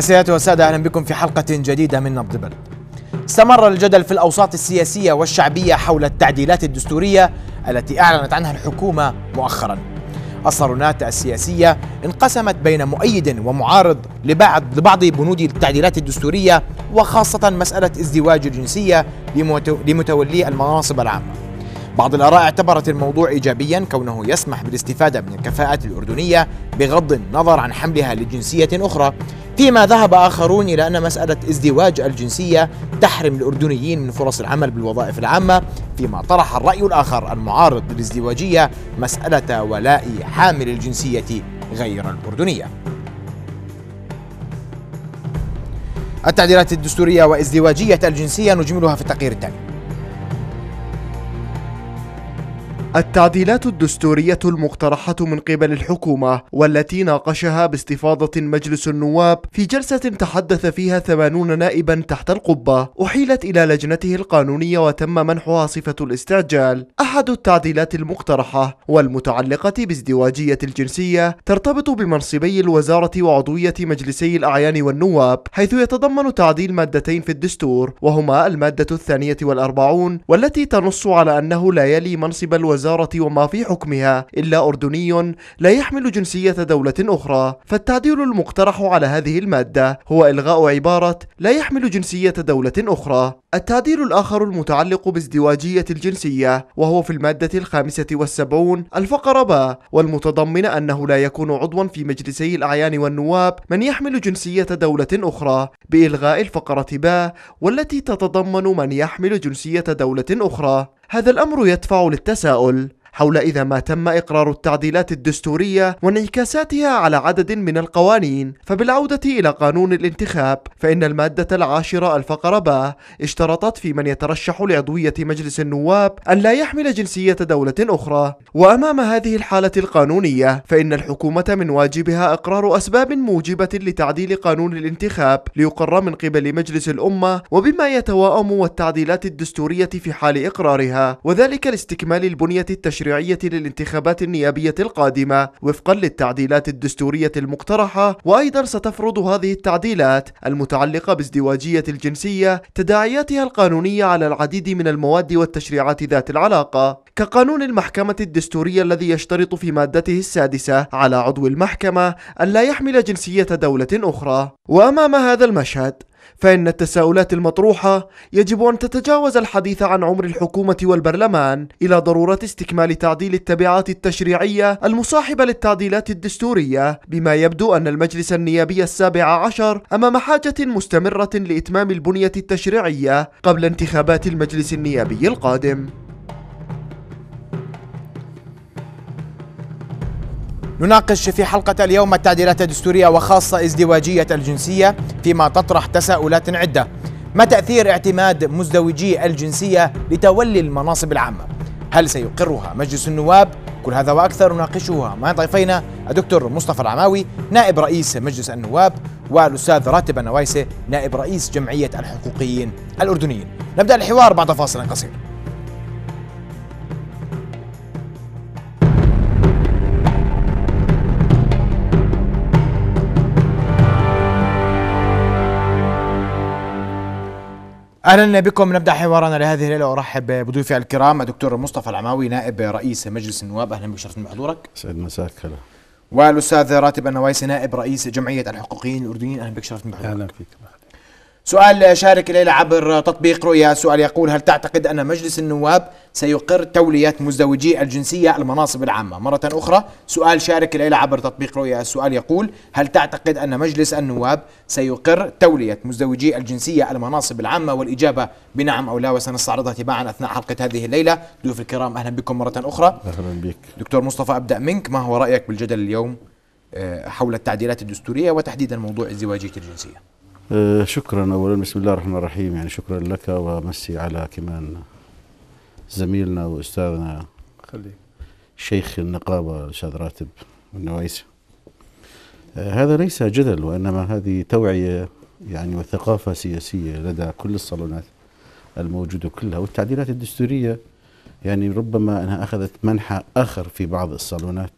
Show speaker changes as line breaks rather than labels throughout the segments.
السيدات والسادة أهلا بكم في حلقة جديدة من نبض بلد استمر الجدل في الأوساط السياسية والشعبية حول التعديلات الدستورية التي أعلنت عنها الحكومة مؤخرا الصالونات السياسية انقسمت بين مؤيد ومعارض لبعض لبعض بنود التعديلات الدستورية وخاصة مسألة ازدواج الجنسية لمتولي المناصب العامة بعض الآراء اعتبرت الموضوع إيجابيا كونه يسمح بالاستفادة من الكفاءات الأردنية بغض النظر عن حملها لجنسية أخرى فيما ذهب آخرون إلى أن مسألة ازدواج الجنسية تحرم الأردنيين من فرص العمل بالوظائف العامة فيما طرح الرأي الآخر المعارض للازدواجية مسألة ولاء حامل الجنسية غير الأردنية التعديلات
الدستورية وازدواجية الجنسية نجملها في التقرير التالي التعديلات الدستورية المقترحة من قبل الحكومة والتي ناقشها باستفاضة مجلس النواب في جلسة تحدث فيها ثمانون نائبا تحت القبة أحيلت إلى لجنته القانونية وتم منحها صفة الاستعجال أحد التعديلات المقترحة والمتعلقة بازدواجية الجنسية ترتبط بمنصبي الوزارة وعضوية مجلسي الأعيان والنواب حيث يتضمن تعديل مادتين في الدستور وهما المادة الثانية والأربعون والتي تنص على أنه لا يلي منصب الوزارة الوزارة وما في حكمها إلا أردني لا يحمل جنسية دولة أخرى فالتعديل المقترح على هذه المادة هو إلغاء عبارة لا يحمل جنسية دولة أخرى التعديل الآخر المتعلق بازدواجية الجنسية وهو في المادة الخامسة والسبعون الفقرة با والمتضمن أنه لا يكون عضوا في مجلسي الأعيان والنواب من يحمل جنسية دولة أخرى بإلغاء الفقرة با والتي تتضمن من يحمل جنسية دولة أخرى هذا الأمر يدفع للتساؤل حول إذا ما تم إقرار التعديلات الدستورية وانعكاساتها على عدد من القوانين فبالعودة إلى قانون الانتخاب فإن المادة العاشرة الفقرة ب اشترطت في من يترشح لعضوية مجلس النواب أن لا يحمل جنسية دولة أخرى وأمام هذه الحالة القانونية فإن الحكومة من واجبها إقرار أسباب موجبة لتعديل قانون الانتخاب ليقر من قبل مجلس الأمة وبما يتواءم والتعديلات الدستورية في حال إقرارها وذلك لاستكمال البنية التشريعية التشريعية للانتخابات النيابية القادمة وفقا للتعديلات الدستورية المقترحة وأيضا ستفرض هذه التعديلات المتعلقة بازدواجية الجنسية تداعياتها القانونية على العديد من المواد والتشريعات ذات العلاقة كقانون المحكمة الدستورية الذي يشترط في مادته السادسة على عضو المحكمة أن لا يحمل جنسية دولة أخرى وأمام هذا المشهد فإن التساؤلات المطروحة يجب أن تتجاوز الحديث عن عمر الحكومة والبرلمان إلى ضرورة استكمال تعديل التبعات التشريعية المصاحبة للتعديلات الدستورية بما يبدو أن المجلس النيابي السابع عشر أمام حاجة مستمرة لإتمام البنية التشريعية قبل انتخابات المجلس النيابي القادم نناقش في حلقة
اليوم التعديلات الدستورية وخاصة ازدواجية الجنسية فيما تطرح تساؤلات عدة ما تأثير اعتماد مزدوجي الجنسية لتولي المناصب العامة؟ هل سيقرها مجلس النواب؟ كل هذا وأكثر نناقشها مع ضيفينا الدكتور مصطفى العماوي نائب رئيس مجلس النواب والأستاذ راتب النوايسي نائب رئيس جمعية الحقوقيين الأردنيين نبدأ الحوار بعد فاصل قصير اهلا بكم نبدا حوارنا لهذه الليله ارحب بضيوفي الكرام الدكتور مصطفى العماوي نائب رئيس مجلس النواب اهلا بشرف بحضورك سعد مساك هلا والاستاذ راتب النوايسي نائب رئيس جمعيه الحقوقيين الاردنيين اهلا بك شرفت بحضورك اهلا فيك سؤال شارك ليلى عبر تطبيق رؤيا سؤال يقول هل تعتقد أن مجلس النواب سيقر تولية مزدوجي الجنسية المناصب العامة مرة أخرى سؤال شارك ليلى عبر تطبيق رؤيا السؤال يقول هل تعتقد أن مجلس النواب سيقر تولية مزدوجي الجنسية المناصب العامة والإجابة بنعم أو لا وسنستعرضها تباعا أثناء حلقة هذه الليلة ضيوف الكرام أهلا بكم مرة أخرى أهلا بك دكتور مصطفى أبدأ منك ما هو رأيك بالجدل اليوم آه، حول التعديلات الدستورية وتحديدا موضوع ازدواجية الجنسية
آه، شكرا اولا بسم الله الرحمن الرحيم يعني شكرا لك ومسي على كمان زميلنا واستاذنا خليك شيخ النقابه الاستاذ راتب النوايسي آه، هذا ليس جدل وانما هذه توعيه يعني وثقافه سياسيه لدى كل الصالونات الموجوده كلها والتعديلات الدستوريه يعني ربما انها اخذت منحى اخر في بعض الصالونات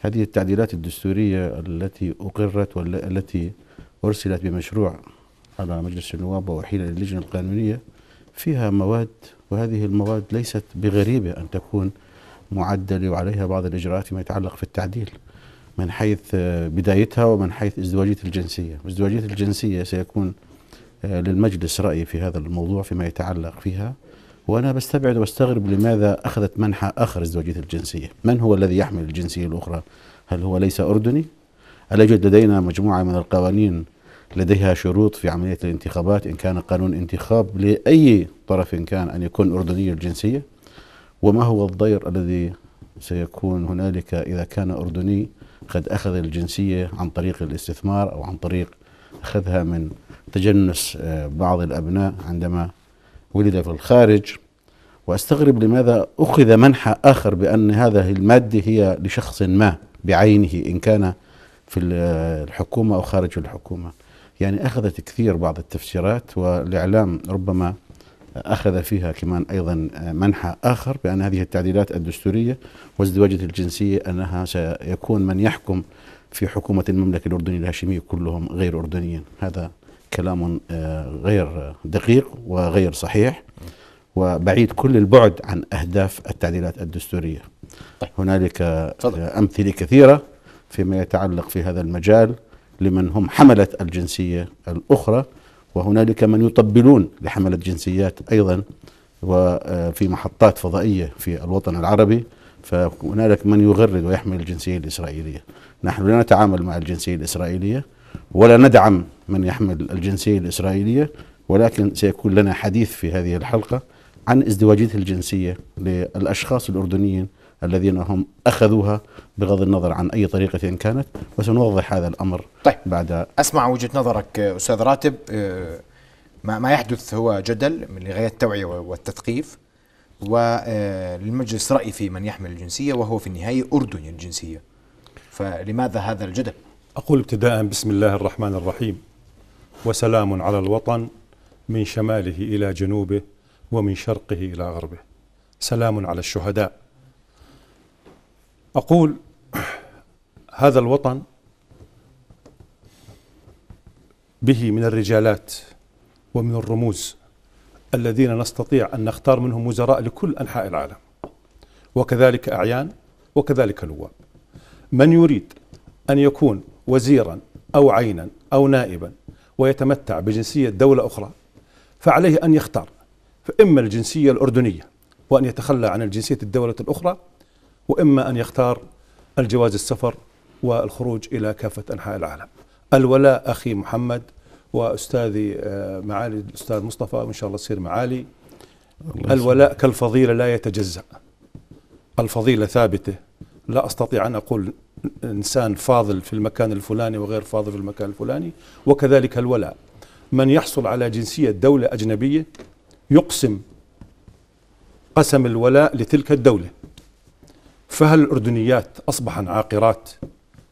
هذه التعديلات الدستوريه التي اقرت والتي أرسلت بمشروع على مجلس النواب وحيل للجنة القانونية فيها مواد وهذه المواد ليست بغريبة أن تكون معدلة وعليها بعض الإجراءات فيما يتعلق في التعديل من حيث آه، بدايتها ومن حيث ازدواجية الجنسية ازدواجية الجنسية سيكون آه، للمجلس رأي في هذا الموضوع فيما يتعلق فيها وأنا بستبعد واستغرب لماذا أخذت منحى آخر ازدواجية الجنسية من هو الذي يحمل الجنسية الأخرى هل هو ليس أردني ألا يوجد لدينا مجموعة من القوانين لديها شروط في عملية الانتخابات إن كان قانون انتخاب لأي طرف إن كان أن يكون أردني الجنسية وما هو الضير الذي سيكون هنالك إذا كان أردني قد أخذ الجنسية عن طريق الاستثمار أو عن طريق أخذها من تجنس آه، بعض الأبناء عندما ولد في الخارج واستغرب لماذا اخذ منحى اخر بان هذه الماده هي لشخص ما بعينه ان كان في الحكومة أو خارج الحكومة يعني أخذت كثير بعض التفسيرات والإعلام ربما أخذ فيها كمان أيضا منحى آخر بأن هذه التعديلات الدستورية وازدواجية الجنسية أنها سيكون من يحكم في حكومة المملكة الأردنية الهاشمية كلهم غير أردنيين هذا كلام آه، غير دقيق وغير صحيح وبعيد كل البعد عن أهداف التعديلات الدستورية طيب. هنالك آه، أمثلة كثيرة فيما يتعلق في هذا المجال لمن هم حملة الجنسية الأخرى وهنالك من يطبلون لحملة جنسيات أيضا وفي آه، محطات فضائية في الوطن العربي فهنالك من يغرد ويحمل الجنسية الإسرائيلية نحن لا نتعامل مع الجنسية الإسرائيلية ولا ندعم من يحمل الجنسية الإسرائيلية ولكن سيكون لنا حديث في هذه الحلقة عن ازدواجية الجنسية للأشخاص الأردنيين الذين هم أخذوها بغض النظر عن أي طريقة إن كانت وسنوضح هذا الأمر طيب بعد
أسمع وجهة نظرك أستاذ راتب آه، ما ما يحدث هو جدل من لغاية التوعية والتثقيف وللمجلس آه، رأي في من يحمل الجنسية وهو في النهاية أردني الجنسية فلماذا هذا
الجدل؟ أقول ابتداء بسم الله الرحمن الرحيم وسلام على الوطن من شماله إلى جنوبه ومن شرقه إلى غربه سلام على الشهداء أقول هذا الوطن به من الرجالات ومن الرموز الذين نستطيع أن نختار منهم وزراء لكل أنحاء العالم وكذلك أعيان وكذلك نواب من يريد أن يكون وزيرا أو عينا أو نائبا ويتمتع بجنسية دولة أخرى فعليه أن يختار فإما الجنسية الأردنية وأن يتخلى عن الجنسية الدولة الأخرى وإما أن يختار الجواز السفر والخروج إلى كافة أنحاء العالم الولاء أخي محمد وأستاذي آه، معالي الأستاذ مصطفى وإن شاء الله تصير معالي الولاء كالفضيلة لا يتجزأ الفضيلة ثابتة لا أستطيع أن أقول إنسان فاضل في المكان الفلاني وغير فاضل في المكان الفلاني وكذلك الولاء من يحصل على جنسية دولة أجنبية يقسم قسم الولاء لتلك الدولة فهل الأردنيات أصبحن عاقرات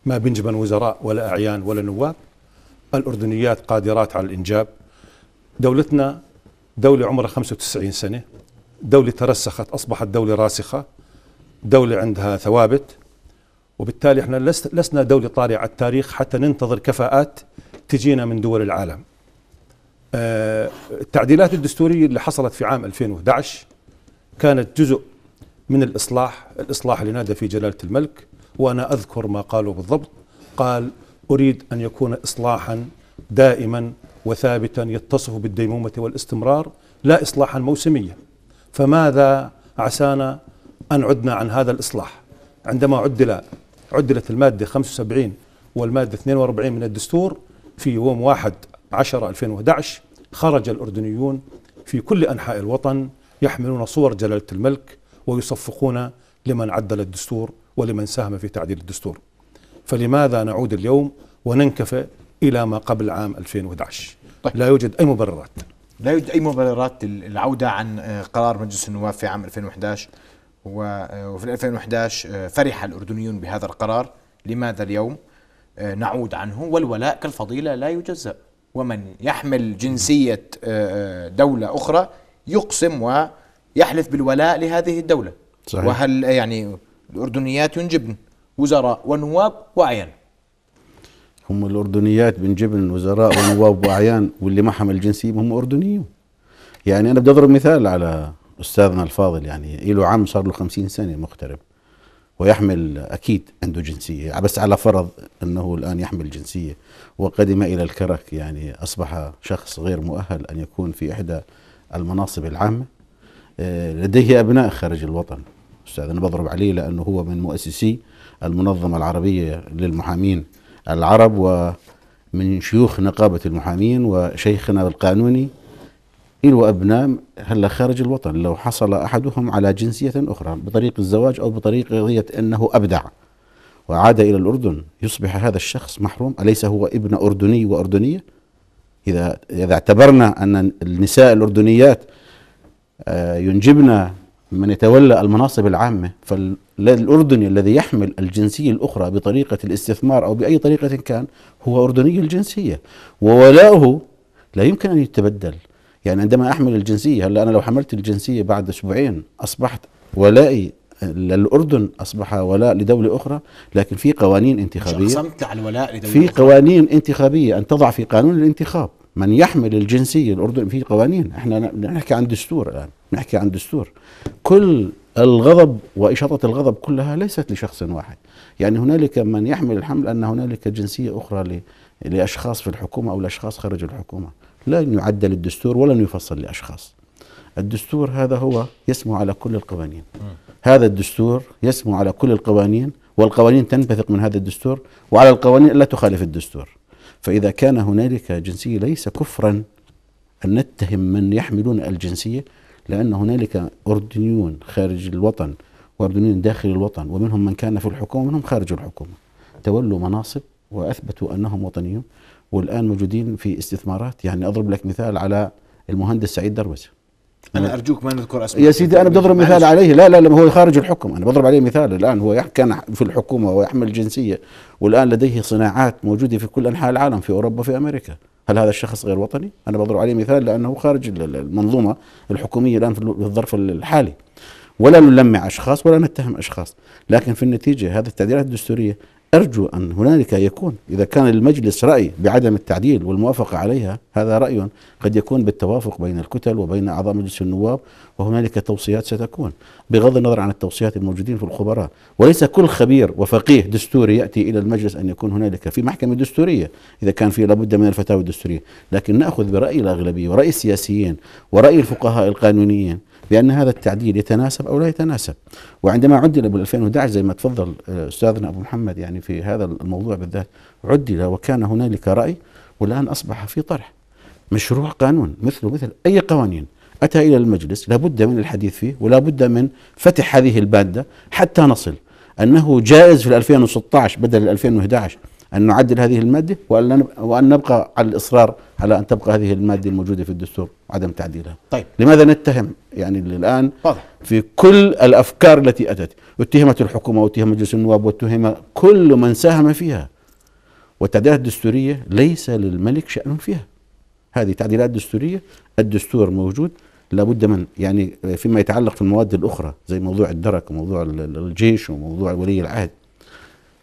ما بنجبن وزراء ولا أعيان ولا نواب الأردنيات قادرات على الإنجاب دولتنا دولة عمرها 95 سنة دولة ترسخت أصبحت دولة راسخة دولة عندها ثوابت وبالتالي احنا لسنا دولة طارئة على التاريخ حتى ننتظر كفاءات تجينا من دول العالم آه، التعديلات الدستورية اللي حصلت في عام 2011 كانت جزء من الإصلاح الإصلاح اللي نادى فيه جلالة الملك وأنا أذكر ما قاله بالضبط قال أريد أن يكون إصلاحا دائما وثابتا يتصف بالديمومة والاستمرار لا إصلاحا موسميا فماذا عسانا أن عدنا عن هذا الإصلاح عندما عدل عدلت المادة 75 والمادة 42 من الدستور في يوم 1 10 2011 خرج الأردنيون في كل أنحاء الوطن يحملون صور جلالة الملك ويصفقون لمن عدل الدستور ولمن ساهم في تعديل الدستور فلماذا نعود اليوم وننكفئ إلى ما قبل عام 2011 طيب. لا يوجد أي مبررات
لا يوجد أي مبررات للعودة عن قرار مجلس النواب في عام 2011 وفي 2011 فرح الأردنيون بهذا القرار لماذا اليوم نعود عنه والولاء كالفضيلة لا يجزأ ومن يحمل جنسية آه، آه، دولة أخرى يقسم و يحلف بالولاء لهذه الدولة صحيح. وهل يعني الأردنيات ينجبن وزراء ونواب وأعيان
هم الأردنيات بنجبن وزراء ونواب وأعيان واللي معهم الجنسية هم أردنيون يعني أنا بدي أضرب مثال على أستاذنا الفاضل يعني له عم صار له خمسين سنة مغترب ويحمل أكيد عنده جنسية بس على فرض أنه الآن يحمل جنسية وقدم إلى الكرك يعني أصبح شخص غير مؤهل أن يكون في إحدى المناصب العامة آه، لديه أبناء خارج الوطن أستاذ أنا بضرب عليه لأنه هو من مؤسسي المنظمة العربية للمحامين العرب ومن شيوخ نقابة المحامين وشيخنا القانوني له أبناء هلا خارج الوطن لو حصل أحدهم على جنسية أخرى بطريق الزواج أو بطريق قضية أنه أبدع وعاد إلى الأردن يصبح هذا الشخص محروم أليس هو ابن أردني وأردنية إذا إذا اعتبرنا أن النساء الأردنيات آه، ينجبنا من يتولى المناصب العامة فالأردني الذي يحمل الجنسية الأخرى بطريقة الاستثمار أو بأي طريقة كان هو أردني الجنسية وولاؤه لا يمكن أن يتبدل يعني عندما أحمل الجنسية هلا أنا لو حملت الجنسية بعد أسبوعين أصبحت ولائي للأردن أصبح ولاء لدولة أخرى لكن في قوانين انتخابية على
الولاء لدولة في
قوانين انتخابية أن تضع في قانون الانتخاب من يحمل الجنسيه الاردن في قوانين احنا بنحكي عن دستور الان نحكي بنحكي عن دستور كل الغضب واشاطه الغضب كلها ليست لشخص واحد يعني هنالك من يحمل الحمل ان هنالك جنسيه اخرى لاشخاص في الحكومه او لاشخاص خارج الحكومه لن يعدل الدستور ولن يفصل لاشخاص الدستور هذا هو يسمو على كل القوانين هذا الدستور يسمو على كل القوانين والقوانين تنبثق من هذا الدستور وعلى القوانين لا تخالف الدستور فإذا كان هنالك جنسية ليس كفرا أن نتهم من يحملون الجنسية لأن هنالك أردنيون خارج الوطن وأردنيون داخل الوطن ومنهم من كان في الحكومة ومنهم خارج الحكومة تولوا مناصب وأثبتوا أنهم وطنيون والآن موجودين في استثمارات يعني أضرب لك مثال على المهندس سعيد دروسي انا
ارجوك ما نذكر اسماء يا سيدي انا بضرب مثال عليه لا
لا لما هو خارج الحكم انا بضرب عليه مثال الان هو كان في الحكومه ويحمل جنسيه والان لديه صناعات موجوده في كل انحاء العالم في اوروبا في امريكا هل هذا الشخص غير وطني؟ انا بضرب عليه مثال لانه خارج المنظومه الحكوميه الان في الظرف الحالي ولا نلمع اشخاص ولا نتهم اشخاص لكن في النتيجه هذه التعديلات الدستوريه أرجو أن هنالك يكون إذا كان للمجلس رأي بعدم التعديل والموافقة عليها هذا رأي قد يكون بالتوافق بين الكتل وبين أعضاء مجلس النواب وهنالك توصيات ستكون بغض النظر عن التوصيات الموجودين في الخبراء وليس كل خبير وفقيه دستوري يأتي إلى المجلس أن يكون هنالك في محكمة دستورية إذا كان في لابد من الفتاوى الدستورية لكن نأخذ برأي الأغلبية ورأي السياسيين ورأي الفقهاء القانونيين بأن هذا التعديل يتناسب أو لا يتناسب وعندما عدل بال 2011 زي ما تفضل آه، أستاذنا أبو محمد يعني في هذا الموضوع بالذات عدل وكان هنالك رأي والآن أصبح في طرح مشروع قانون مثله مثل أي قوانين أتى إلى المجلس لابد من الحديث فيه ولا بد من فتح هذه البادة حتى نصل أنه جائز في 2016 بدل 2011 أن نعدل هذه المادة وأن نبقى على الإصرار على أن تبقى هذه المادة الموجودة في الدستور وعدم تعديلها طيب. لماذا نتهم يعني الآن طبعا. في كل الأفكار التي أتت اتهمت الحكومة واتهم مجلس النواب واتهم كل من ساهم فيها والتعديلات الدستورية ليس للملك شأن فيها هذه تعديلات دستورية الدستور موجود لابد من يعني فيما يتعلق في المواد الأخرى زي موضوع الدرك وموضوع الجيش وموضوع ولي العهد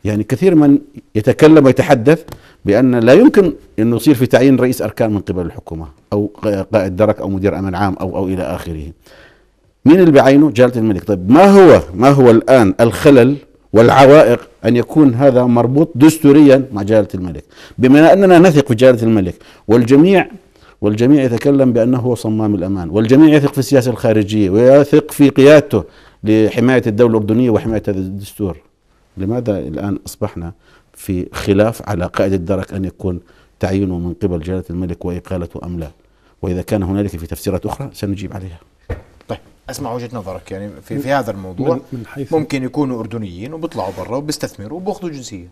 يعني كثير من يتكلم ويتحدث بأن لا يمكن انه يصير في تعيين رئيس أركان من قبل الحكومة أو قائد درك أو مدير أمن عام أو أو إلى آخره مين اللي بعينه جلالة الملك طيب ما هو ما هو الآن الخلل والعوائق أن يكون هذا مربوط دستوريا مع جلالة الملك بما أننا نثق في جلالة الملك والجميع والجميع يتكلم بأنه هو صمام الأمان والجميع يثق في السياسة الخارجية ويثق في قيادته لحماية الدولة الأردنية وحماية هذا الدستور لماذا الآن أصبحنا في خلاف على قائد الدرك أن يكون تعيينه من قبل جلالة الملك وإقالته أم لا وإذا كان هنالك في تفسيرات أخرى سنجيب عليها
طيب اسمع وجهه نظرك يعني في في هذا الموضوع من حيث ممكن يكونوا اردنيين وبيطلعوا برا وبيستثمروا وبياخذوا جنسيه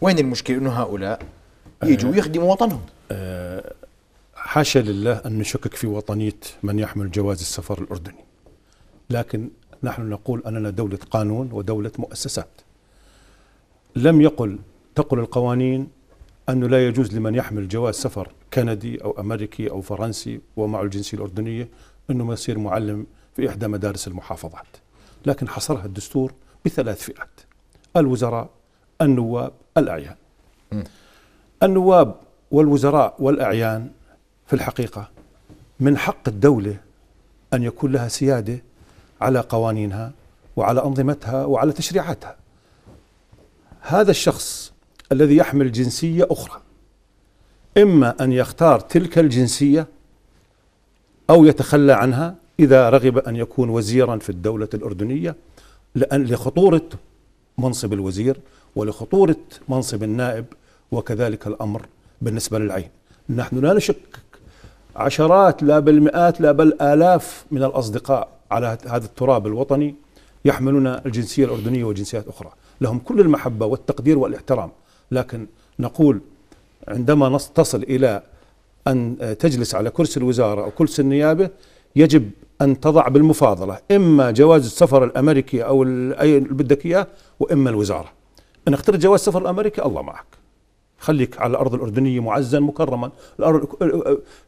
وين المشكله
انه هؤلاء
آه، يجوا يخدموا وطنهم
أه حاشا لله ان نشكك في وطنيه من يحمل جواز السفر الاردني لكن نحن نقول اننا دوله قانون ودوله مؤسسات لم يقل تقل القوانين أنه لا يجوز لمن يحمل جواز سفر كندي أو أمريكي أو فرنسي ومعه الجنسية الأردنية أنه ما يصير معلم في إحدى مدارس المحافظات لكن حصرها الدستور بثلاث فئات الوزراء النواب الأعيان النواب والوزراء والأعيان في الحقيقة من حق الدولة أن يكون لها سيادة على قوانينها وعلى أنظمتها وعلى تشريعاتها هذا الشخص الذي يحمل جنسية أخرى إما أن يختار تلك الجنسية أو يتخلى عنها إذا رغب أن يكون وزيرا في الدولة الأردنية لأن لخطورة منصب الوزير ولخطورة منصب النائب وكذلك الأمر بالنسبة للعين نحن لا نشكك عشرات لا بالمئات لا بل آلاف من الأصدقاء على هذا التراب الوطني يحملون الجنسية الأردنية وجنسيات أخرى لهم كل المحبة والتقدير والاحترام لكن نقول عندما تصل إلى أن تجلس على كرسي الوزارة أو كرسي النيابة يجب أن تضع بالمفاضلة إما جواز السفر الأمريكي أو أي بدك إياه وإما الوزارة إن اخترت جواز السفر الأمريكي الله معك خليك على الأرض الأردنية معزا مكرما الأرض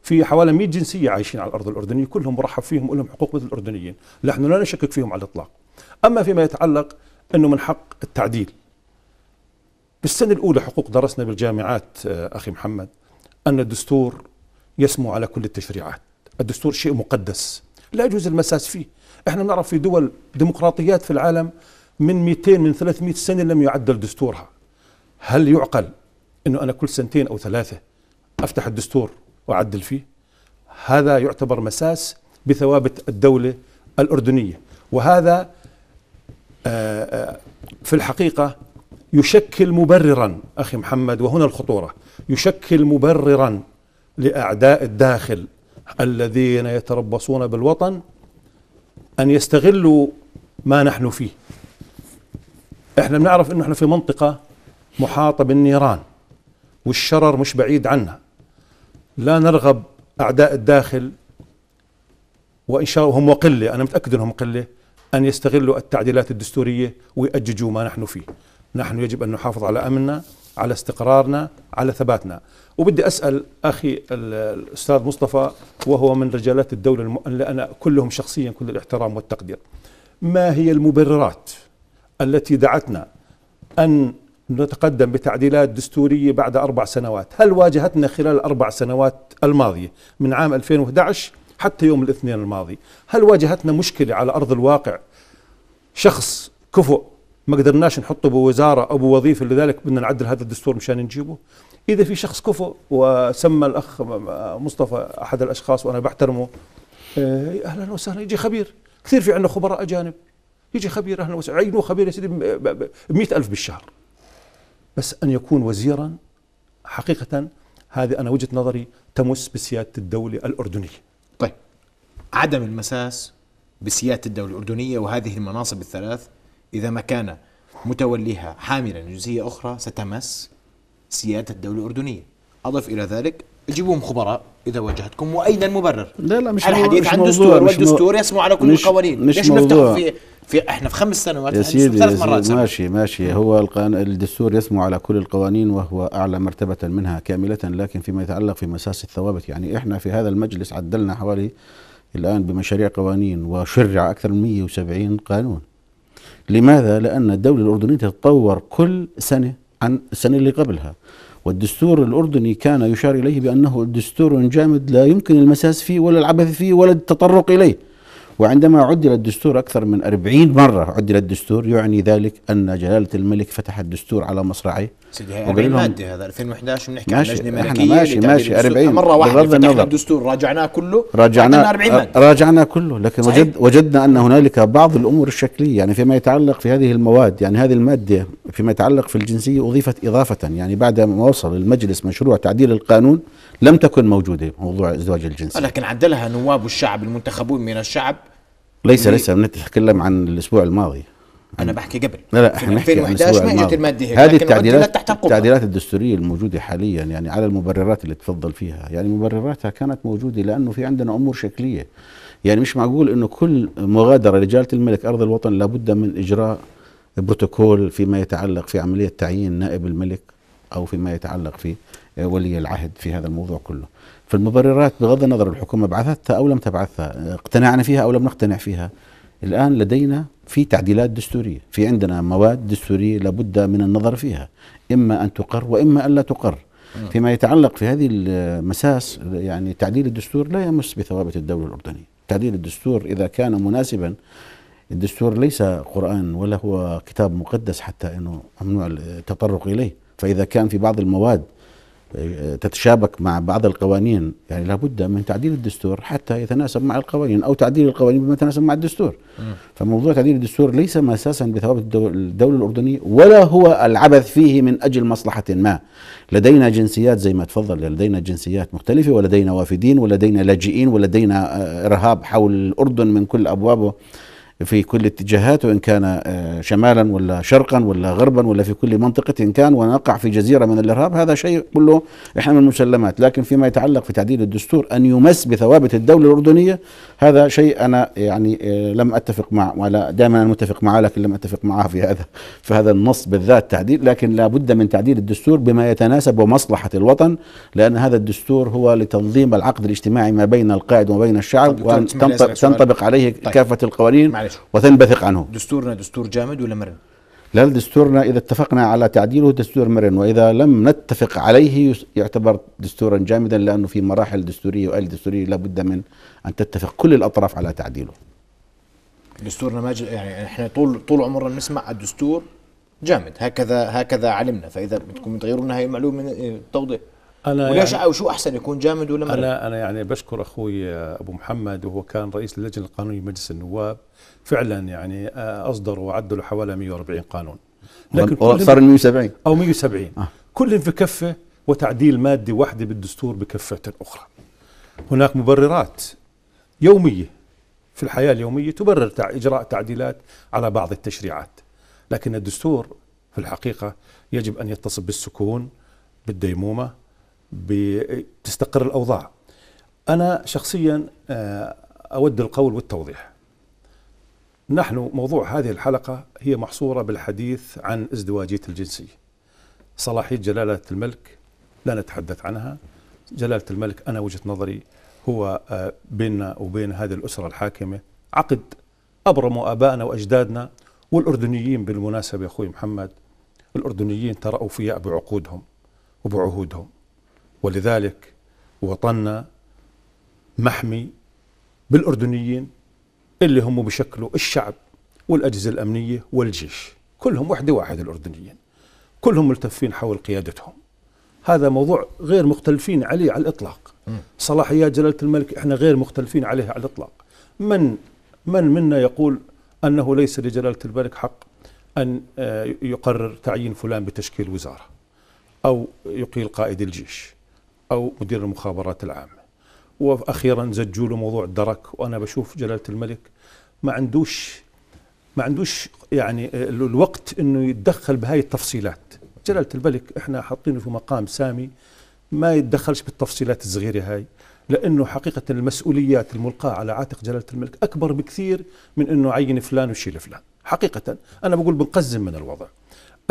في حوالي 100 جنسية عايشين على الأرض الأردنية كلهم مرحب فيهم ولهم حقوق مثل الأردنيين نحن لا نشكك فيهم على الإطلاق أما فيما يتعلق أنه من حق التعديل بالسنة الأولى حقوق درسنا بالجامعات آه، أخي محمد أن الدستور يسمو على كل التشريعات الدستور شيء مقدس لا يجوز المساس فيه احنا نعرف في دول ديمقراطيات في العالم من 200 من 300 سنة لم يعدل دستورها هل يعقل أنه أنا كل سنتين أو ثلاثة أفتح الدستور وأعدل فيه هذا يعتبر مساس بثوابت الدولة الأردنية وهذا آه، آه، في الحقيقة يشكل مبررا أخي محمد وهنا الخطورة يشكل مبررا لأعداء الداخل الذين يتربصون بالوطن أن يستغلوا ما نحن فيه احنا بنعرف انه احنا في منطقة محاطة بالنيران والشرر مش بعيد عنا لا نرغب أعداء الداخل وإن شاء هم وقلة أنا متأكد أنهم قلة أن يستغلوا التعديلات الدستورية ويأججوا ما نحن فيه نحن يجب أن نحافظ على أمننا على استقرارنا على ثباتنا وبدي أسأل أخي الأستاذ مصطفى وهو من رجالات الدولة الم... أنا كلهم شخصيا كل الاحترام والتقدير ما هي المبررات التي دعتنا أن نتقدم بتعديلات دستورية بعد أربع سنوات هل واجهتنا خلال الأربع سنوات الماضية من عام 2011 حتى يوم الاثنين الماضي هل واجهتنا مشكلة على أرض الواقع شخص كفؤ ما قدرناش نحطه بوزارة أو بوظيفة لذلك بدنا نعدل هذا الدستور مشان نجيبه إذا في شخص كفؤ وسمى الأخ مصطفى أحد الأشخاص وأنا بحترمه آه، أهلا وسهلا يجي خبير كثير في عندنا خبراء أجانب يجي خبير أهلا وسهلا عينوه خبير يا سيدي بمئة ألف بالشهر بس أن يكون وزيرا حقيقة هذه أنا وجهة نظري تمس بسيادة الدولة الأردنية
عدم المساس بسياده الدوله الاردنيه وهذه المناصب الثلاث اذا ما كان متوليها حاملا جزئيه اخرى ستمس سياده الدوله الاردنيه اضف الى ذلك جيبوهم خبراء اذا واجهتكم واين مبرر لا لا مش الحديث عن دستور والدستور يسمو على كل مش القوانين مش ليش موضوع. نفتح في في احنا في خمس سنوات يا سيدي ثلاث مرات ماشي ماشي ماشي
هو الدستور يسمو على كل القوانين وهو اعلى مرتبه منها كامله لكن فيما يتعلق في مساس الثوابت يعني احنا في هذا المجلس عدلنا حوالي الآن بمشاريع قوانين وشرع أكثر من 170 قانون لماذا؟ لأن الدولة الأردنية تتطور كل سنة عن السنة اللي قبلها والدستور الأردني كان يشار إليه بأنه دستور جامد لا يمكن المساس فيه ولا العبث فيه ولا التطرق إليه وعندما عدل الدستور أكثر من أربعين مرة عدل الدستور يعني ذلك أن جلالة الملك فتح الدستور على مصراعيه سيدي هي مادة هذا 2011 بنحكي عن لجنة ملكية ماشي ماشي 40 مرة واحدة فتحنا
الدستور راجعناه كله راجعناه 40 مادة آه،
راجعناه كله لكن وجد وجدنا أن هنالك بعض الأمور الشكلية يعني فيما يتعلق في هذه المواد يعني هذه المادة فيما يتعلق في الجنسية أضيفت إضافة يعني بعد ما وصل المجلس مشروع تعديل القانون لم تكن موجودة موضوع الزواج الجنسي لكن عدلها
نواب الشعب المنتخبون من الشعب
ليس ليس نتكلم عن الاسبوع الماضي
انا بحكي قبل لا لا احنا نحكي عن الاسبوع الماضي المادة هذه التعديلات
التعديلات الدستوريه الموجوده حاليا يعني على المبررات اللي تفضل فيها يعني مبرراتها كانت موجوده لانه في عندنا امور شكليه يعني مش معقول انه كل مغادره لجلاله الملك ارض الوطن لابد من اجراء بروتوكول فيما يتعلق في عمليه تعيين نائب الملك او فيما يتعلق في ولي العهد في هذا الموضوع كله فالمبررات بغض النظر الحكومة بعثتها أو لم تبعثها اقتنعنا فيها أو لم نقتنع فيها الآن لدينا في تعديلات دستورية في عندنا مواد دستورية لابد من النظر فيها إما أن تقر وإما أن لا تقر نعم. فيما يتعلق في هذه المساس يعني تعديل الدستور لا يمس بثوابت الدولة الأردنية تعديل الدستور إذا كان مناسبا الدستور ليس قرآن ولا هو كتاب مقدس حتى أنه ممنوع التطرق إليه فإذا كان في بعض المواد تتشابك مع بعض القوانين يعني لابد من تعديل الدستور حتى يتناسب مع القوانين أو تعديل القوانين بما يتناسب مع الدستور فموضوع تعديل الدستور ليس مساسا بثوابت الدولة الأردنية ولا هو العبث فيه من أجل مصلحة ما لدينا جنسيات زي ما تفضل لدينا جنسيات مختلفة ولدينا وافدين ولدينا لاجئين ولدينا آه، إرهاب حول الأردن من كل أبوابه في كل اتجاهاته إن كان آه، شمالا ولا شرقا ولا غربا ولا في كل منطقة إن كان ونقع في جزيرة من الإرهاب هذا شيء كله إحنا من المسلمات لكن فيما يتعلق في تعديل الدستور أن يمس بثوابت الدولة الأردنية هذا شيء انا يعني آه، لم اتفق مع ولا دائما انا متفق معه لكن لم اتفق معه في هذا في هذا النص بالذات تعديل لكن لابد من تعديل الدستور بما يتناسب ومصلحه الوطن لان هذا الدستور هو لتنظيم العقد الاجتماعي ما بين القائد وما بين الشعب وتنطبق عليه طيب. كافه القوانين معلش. وتنبثق عنه دستورنا دستور جامد ولا مرن؟ لا دستورنا إذا اتفقنا على تعديله دستور مرن وإذا لم نتفق عليه يعتبر دستورا جامدا لأنه في مراحل دستورية وآل دستورية لابد من أن تتفق كل الأطراف على تعديله
دستورنا ما يعني احنا طول
طول عمرنا نسمع الدستور
جامد هكذا هكذا علمنا فاذا بدكم لنا هي معلومه إيه، توضيح انا وليش يعني وشو احسن يكون جامد ولا انا
انا يعني بشكر اخوي ابو محمد وهو كان رئيس اللجنه القانونيه مجلس النواب فعلا يعني آه، اصدروا وعدلوا حوالي 140 قانون لكن صار 170 او 170 آه. كل في كفه وتعديل مادي واحده بالدستور بكفه اخرى هناك مبررات يوميه في الحياه اليوميه تبرر اجراء تعديلات على بعض التشريعات لكن الدستور في الحقيقه يجب ان يتصف بالسكون بالديمومه بتستقر الأوضاع أنا شخصيا آه، أود القول والتوضيح نحن موضوع هذه الحلقة هي محصورة بالحديث عن ازدواجية الجنسية صلاحية جلالة الملك لا نتحدث عنها جلالة الملك أنا وجهة نظري هو آه، بيننا وبين هذه الأسرة الحاكمة عقد أبرموا آبائنا وأجدادنا والأردنيين بالمناسبة يا أخوي محمد الأردنيين ترأوا فيها بعقودهم وبعهودهم ولذلك وطننا محمي بالأردنيين اللي هم بشكلوا الشعب والأجهزة الأمنية والجيش كلهم وحدة واحد الأردنيين كلهم ملتفين حول قيادتهم هذا موضوع غير مختلفين عليه على الإطلاق صلاحيات جلالة الملك احنا غير مختلفين عليها على الإطلاق من من منا يقول أنه ليس لجلالة الملك حق أن آه، يقرر تعيين فلان بتشكيل وزارة أو يقيل قائد الجيش او مدير المخابرات العامه واخيرا زجوا له موضوع الدرك وانا بشوف جلاله الملك ما عندوش ما عندوش يعني الوقت انه يتدخل بهاي التفصيلات جلاله الملك احنا حاطينه في مقام سامي ما يتدخلش بالتفصيلات الصغيره هاي لانه حقيقه المسؤوليات الملقاه على عاتق جلاله الملك اكبر بكثير من انه عين فلان وشيل فلان حقيقه انا بقول بنقزم من الوضع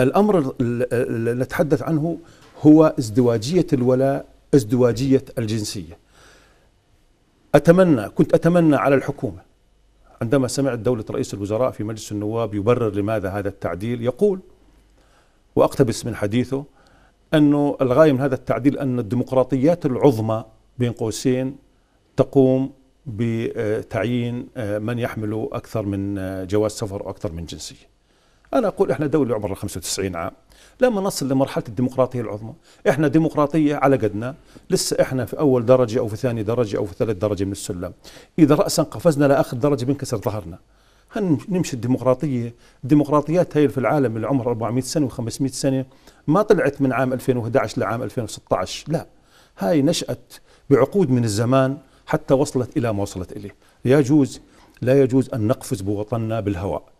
الامر اللي نتحدث عنه هو ازدواجيه الولاء ازدواجية الجنسية أتمنى كنت أتمنى على الحكومة عندما سمعت دولة رئيس الوزراء في مجلس النواب يبرر لماذا هذا التعديل يقول وأقتبس من حديثه أنه الغاية من هذا التعديل أن الديمقراطيات العظمى بين قوسين تقوم بتعيين من يحمل أكثر من جواز سفر أو أكثر من جنسية انا اقول احنا دوله عمرها 95 عام لما نصل لمرحله الديمقراطيه العظمى احنا ديمقراطيه على قدنا لسه احنا في اول درجه او في ثاني درجه او في ثالث درجه من السلم اذا راسا قفزنا لاخر درجه بنكسر ظهرنا نمشي الديمقراطيه الديمقراطيات هي في العالم اللي عمرها 400 سنه و500 سنه ما طلعت من عام 2011 لعام 2016 لا هاي نشات بعقود من الزمان حتى وصلت الى ما وصلت اليه يجوز لا يجوز ان نقفز بوطننا بالهواء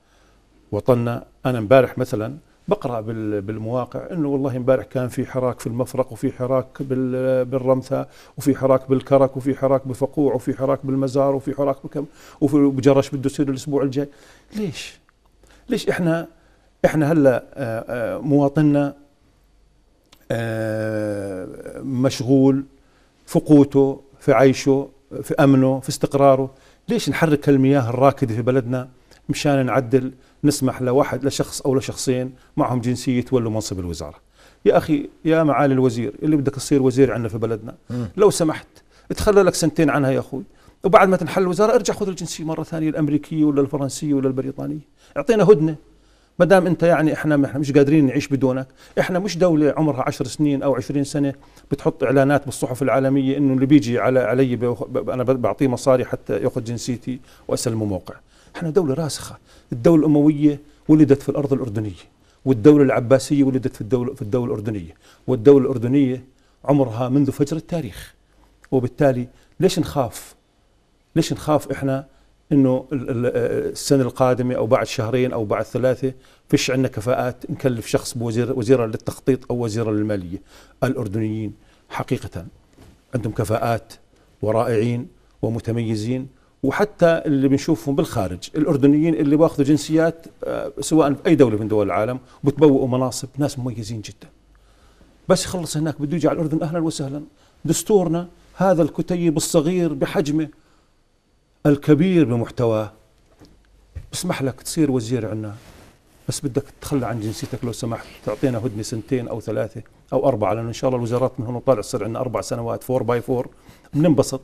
وطننا انا امبارح مثلا بقرا بالمواقع انه والله امبارح كان في حراك في المفرق وفي حراك بالرمثة وفي حراك بالكرك وفي حراك بفقوع وفي حراك بالمزار وفي حراك بكم وفي بجرش بده يصير الاسبوع الجاي ليش؟ ليش احنا احنا هلا آه، آه، مواطننا آه، مشغول في قوته في عيشه في امنه في استقراره ليش نحرك المياه الراكده في بلدنا مشان نعدل نسمح لواحد لشخص او لشخصين معهم جنسيه يتولوا منصب الوزاره. يا اخي يا معالي الوزير اللي بدك تصير وزير عندنا في بلدنا م. لو سمحت تخلى لك سنتين عنها يا اخوي وبعد ما تنحل الوزاره ارجع خذ الجنسيه مره ثانيه الامريكيه ولا الفرنسيه ولا البريطانيه اعطينا هدنه ما دام انت يعني احنا احنا مش قادرين نعيش بدونك احنا مش دوله عمرها 10 سنين او 20 سنه بتحط اعلانات بالصحف العالميه انه اللي بيجي على علي انا بعطيه مصاري حتى ياخذ جنسيتي واسلمه موقع احنا دولة راسخة الدولة الأموية ولدت في الأرض الأردنية والدولة العباسية ولدت في الدولة, في الدولة الأردنية والدولة الأردنية عمرها منذ فجر التاريخ وبالتالي ليش نخاف ليش نخاف احنا انه السنه القادمه او بعد شهرين او بعد ثلاثه فيش عندنا كفاءات نكلف شخص بوزير وزيرا للتخطيط او وزيرا للماليه الاردنيين حقيقه عندهم كفاءات ورائعين ومتميزين وحتى اللي بنشوفهم بالخارج الاردنيين اللي باخذوا جنسيات آه، سواء في اي دوله من دول العالم وبتبوؤوا مناصب ناس مميزين جدا بس يخلص هناك بده يجي على الاردن اهلا وسهلا دستورنا هذا الكتيب الصغير بحجمه الكبير بمحتواه بسمح لك تصير وزير عنا بس بدك تتخلى عن جنسيتك لو سمحت تعطينا هدنه سنتين او ثلاثه او اربعه لانه ان شاء الله الوزارات من هون وطالع تصير عندنا اربع سنوات 4 باي 4 بننبسط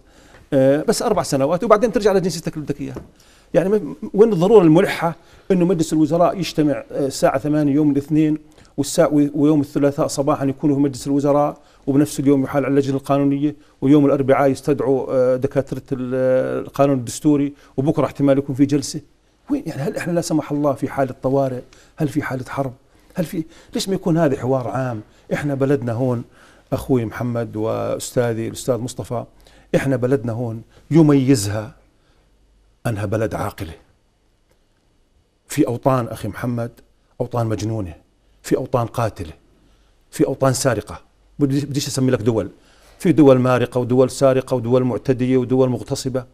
آه، بس اربع سنوات وبعدين ترجع لجنسيتك اللي بدك اياها يعني وين الضروره الملحه انه مجلس الوزراء يجتمع آه، الساعه 8 يوم الاثنين والساعة ويوم الثلاثاء صباحا يكون في مجلس الوزراء وبنفس اليوم يحال على اللجنه القانونيه ويوم الاربعاء يستدعوا آه، دكاتره القانون الدستوري وبكره احتمال يكون في جلسه وين يعني هل احنا لا سمح الله في حاله طوارئ هل في حاله حرب هل في ليش ما يكون هذا حوار عام احنا بلدنا هون اخوي محمد واستاذي الاستاذ مصطفى احنا بلدنا هون يميزها انها بلد عاقله في اوطان اخي محمد اوطان مجنونه في اوطان قاتله في اوطان سارقه بديش اسمي لك دول في دول مارقه ودول سارقه ودول معتديه ودول مغتصبه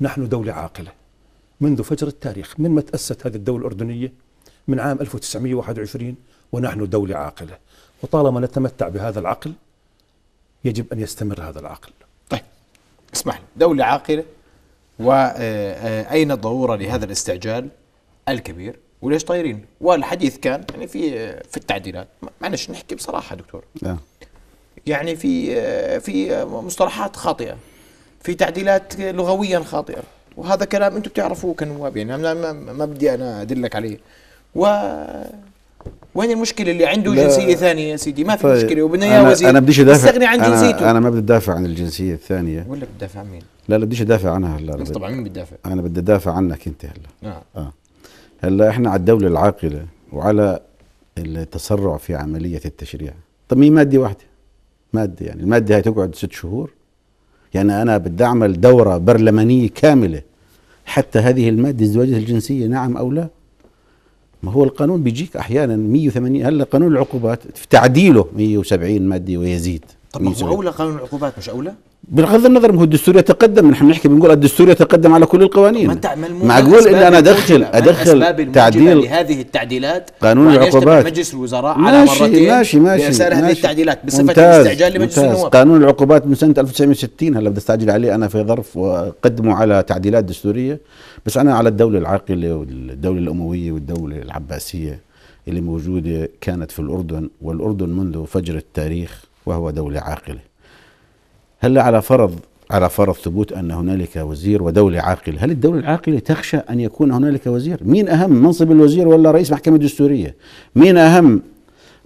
نحن دوله عاقله منذ فجر التاريخ من ما تاسست هذه الدوله الاردنيه من عام 1921 ونحن دوله عاقله وطالما نتمتع بهذا العقل يجب ان يستمر هذا العقل
اسمح لي دولة عاقلة وأين الضرورة لهذا الاستعجال الكبير وليش طايرين والحديث كان يعني في في التعديلات معلش نحكي بصراحة دكتور لا. يعني في في مصطلحات خاطئة في تعديلات لغويا خاطئة وهذا كلام انتم بتعرفوه كنواب يعني ما, ما بدي انا ادلك عليه و وين المشكله اللي عنده جنسيه ثانيه يا سيدي ما في طيب مشكله وبدنا اياه وزير انا بديش ادافع استغني عن جنسيته
انا ما بدي ادافع عن الجنسيه الثانيه ولا بدافع عن مين؟ لا لا بديش ادافع عنها هلا بس طبعا مين بتدافع؟ انا بدي ادافع عنك انت هلا آه. اه هلا احنا على الدوله العاقله وعلى التسرع في عمليه التشريع طب مين ماده واحده ماده يعني الماده هاي تقعد ست شهور يعني انا بدي اعمل دوره برلمانيه كامله حتى هذه الماده ازدواجيه الجنسيه نعم او لا ما هو القانون بيجيك احيانا 180 هلا قانون العقوبات في تعديله 170 ماده ويزيد طب ما هو
اولى قانون العقوبات مش اولى؟
بغض النظر ما هو الدستور يتقدم نحن بنحكي بنقول الدستور يتقدم على كل القوانين ما انت معقول ان انا ادخل ادخل تعديل
لهذه التعديلات قانون العقوبات مجلس الوزراء على مرتين ماشي ماشي ماشي هذه التعديلات بصفه
ممتاز استعجال لمجلس النواب قانون العقوبات من سنه 1960 هلا بدي استعجل عليه انا في ظرف واقدمه على تعديلات دستوريه بس انا على الدوله العاقله والدوله الامويه والدوله العباسيه اللي موجوده كانت في الاردن والاردن منذ فجر التاريخ وهو دوله عاقله هلا على فرض على فرض ثبوت ان هنالك وزير ودوله عاقله، هل الدوله العاقله تخشى ان يكون هنالك وزير؟ مين اهم منصب الوزير ولا رئيس محكمه دستوريه؟ مين اهم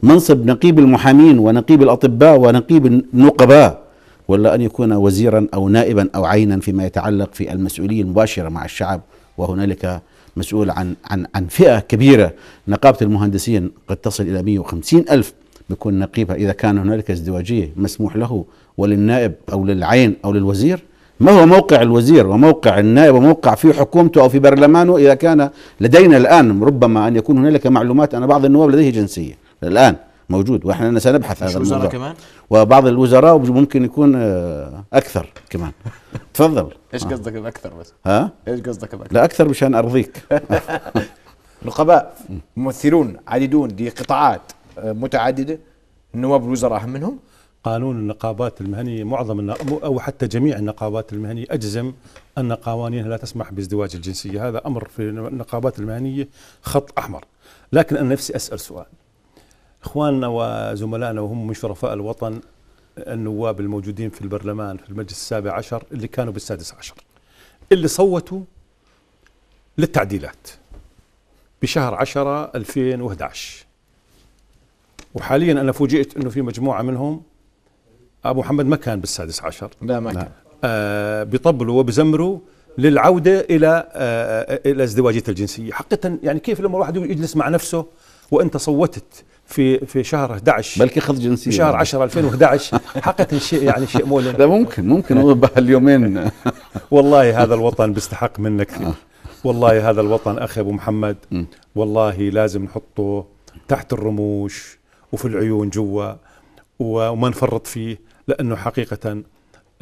منصب نقيب المحامين ونقيب الاطباء ونقيب النقباء ولا أن يكون وزيرا أو نائبا أو عينا فيما يتعلق في المسؤولية المباشرة مع الشعب وهنالك مسؤول عن عن عن فئة كبيرة نقابة المهندسين قد تصل إلى 150 ألف بيكون نقيبها إذا كان هنالك ازدواجية مسموح له وللنائب أو للعين أو للوزير ما هو موقع الوزير وموقع النائب وموقع في حكومته أو في برلمانه إذا كان لدينا الآن ربما أن يكون هنالك معلومات أن بعض النواب لديه جنسية الآن موجود واحنا سنبحث هذا الموضوع كمان؟ وبعض الوزراء ممكن يكون آه، اكثر كمان تفضل ايش قصدك باكثر بس؟ ها؟ ايش قصدك باكثر؟ لا اكثر مشان ارضيك نقباء
ممثلون عديدون لقطاعات آه، متعدده نواب الوزراء اهم منهم
قانون النقابات المهنيه معظم او حتى جميع النقابات المهنيه اجزم ان قوانينها لا تسمح بازدواج الجنسيه، هذا امر في النقابات المهنيه خط احمر. لكن انا نفسي اسال سؤال اخواننا وزملائنا وهم من شرفاء الوطن النواب الموجودين في البرلمان في المجلس السابع عشر اللي كانوا بالسادس عشر اللي صوتوا للتعديلات بشهر 10 2011 وحاليا انا فوجئت انه في مجموعه منهم ابو محمد ما كان بالسادس عشر لا ما كان آه بيطبلوا وبزمروا للعوده الى آه الى ازدواجيه الجنسيه حقيقه يعني كيف لما الواحد يجلس مع نفسه وانت صوتت في في شهر 11 بلكي خذ جنسيه في شهر 10 2011 حقيقه شيء يعني شيء مؤلم لا ممكن ممكن اليومين بهاليومين والله هذا الوطن بيستحق منك آه. والله هذا الوطن اخي ابو محمد والله لازم نحطه تحت الرموش وفي العيون جوا وما نفرط فيه لانه حقيقه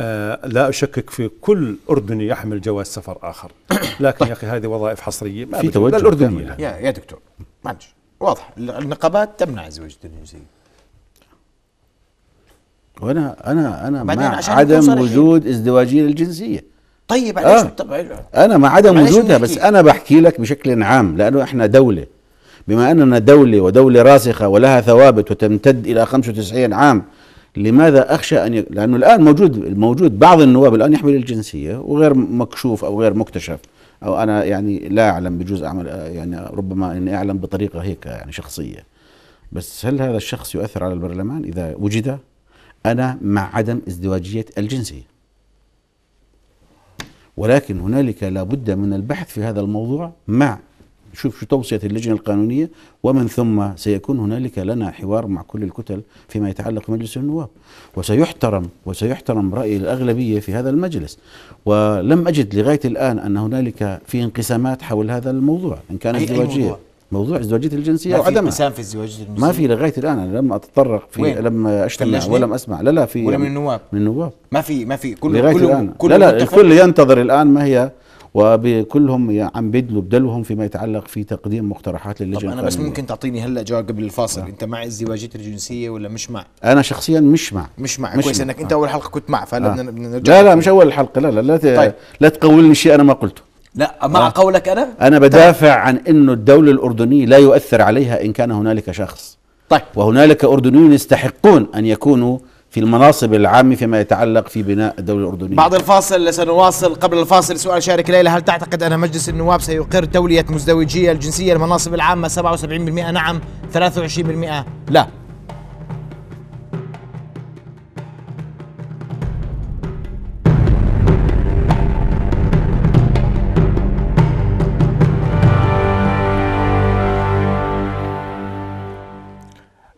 آه لا اشكك في كل اردني يحمل جواز سفر اخر لكن يا اخي هذه وظائف حصريه ما في توجه الاردنيه
يا, يا دكتور معلش واضح النقابات تمنع الزواج الجنسيه
وانا انا انا مع عدم وجود ازدواجيه الجنسيه طيب آه. انا مع عدم وجودها بس انا بحكي لك بشكل عام لانه احنا دوله بما اننا دوله ودوله راسخه ولها ثوابت وتمتد الى 95 عام لماذا اخشى ان ي... لانه الان موجود موجود بعض النواب الان يحمل الجنسيه وغير مكشوف او غير مكتشف او انا يعني لا اعلم بجزء اعمل يعني ربما اني اعلم بطريقه هيك يعني شخصيه بس هل هذا الشخص يؤثر على البرلمان اذا وجد انا مع عدم ازدواجيه الجنسيه ولكن هنالك لابد من البحث في هذا الموضوع مع شوف شو توصية اللجنة القانونية ومن ثم سيكون هنالك لنا حوار مع كل الكتل فيما يتعلق بمجلس النواب وسيحترم وسيحترم رأي الأغلبية في هذا المجلس ولم أجد لغاية الآن أن هنالك في انقسامات حول هذا الموضوع إن كان ازدواجية موضوع ازدواجية الجنسية أو عدمها ما في في ازدواجية الجنسية ما في لغاية الآن أنا لم أتطرق في وين؟ لم أجتمع في ولم أسمع لا لا في ولا من يعني النواب من النواب ما في ما في كل لغاية كل الآن كل لا لا الكل ينتظر الآن ما هي وكلهم عم بيدلوا بدلوهم فيما يتعلق في تقديم مقترحات للجنه طب انا بس ممكن
تعطيني هلا جواب قبل الفاصل آه. انت مع الزواجيه الجنسيه ولا مش مع
انا شخصيا مش مع مش مع مش كويس مع. انك انت
اول حلقه كنت مع فهلا آه. بدنا نرجع لا لا مش
اول حلقه لا لا لا, طيب. لا تقولني شيء انا ما قلته
لا مع آه. قولك انا انا طيب. بدافع
طيب. عن انه الدوله الاردنيه لا يؤثر عليها ان كان هنالك شخص طيب وهنالك اردنيون يستحقون ان يكونوا في المناصب العامة فيما يتعلق في بناء الدولة الأردنية
بعد الفاصل سنواصل قبل الفاصل سؤال شارك ليلى هل تعتقد أن مجلس النواب سيقر تولية مزدوجية الجنسية المناصب العامة 77% نعم 23% لا